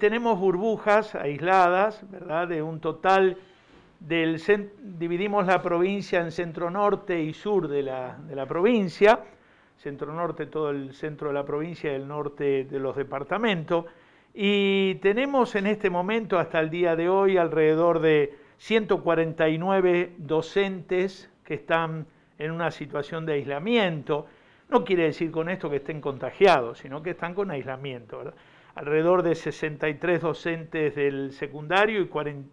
Tenemos burbujas aisladas, ¿verdad? De un total del dividimos la provincia en centro norte y sur de la, de la provincia, centro norte todo el centro de la provincia y el norte de los departamentos, y tenemos en este momento hasta el día de hoy alrededor de 149 docentes que están en una situación de aislamiento. No quiere decir con esto que estén contagiados, sino que están con aislamiento. ¿verdad? alrededor de 63 docentes del secundario y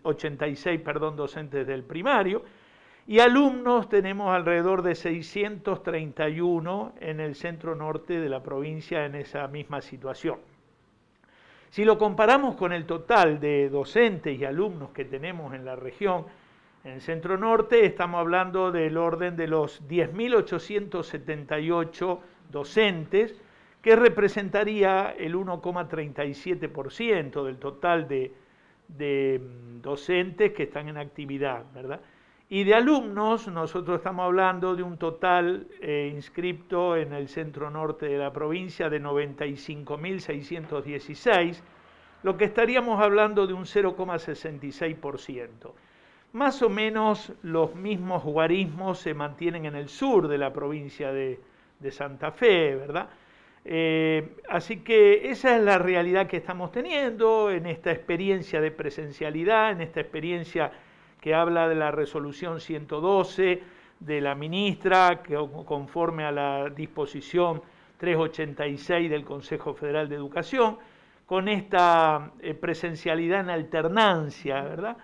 86 perdón, docentes del primario. Y alumnos tenemos alrededor de 631 en el centro norte de la provincia en esa misma situación. Si lo comparamos con el total de docentes y alumnos que tenemos en la región, en el centro norte estamos hablando del orden de los 10.878 docentes, que representaría el 1,37% del total de, mm, docentes que están en actividad, ¿verdad? Y de alumnos, nosotros estamos hablando de un total eh, inscripto en el centro norte de la provincia de 95.616, lo que estaríamos hablando de un 0,66%. Más o menos los mismos guarismos se mantienen en el sur de la provincia de Santa Fe, ¿verdad? Eh, así que esa es la realidad que estamos teniendo en esta experiencia de presencialidad, en esta experiencia que habla de la resolución 112 de la ministra, que conforme a la disposición 386 del Consejo Federal de Educación, con esta eh, presencialidad en alternancia, ¿verdad?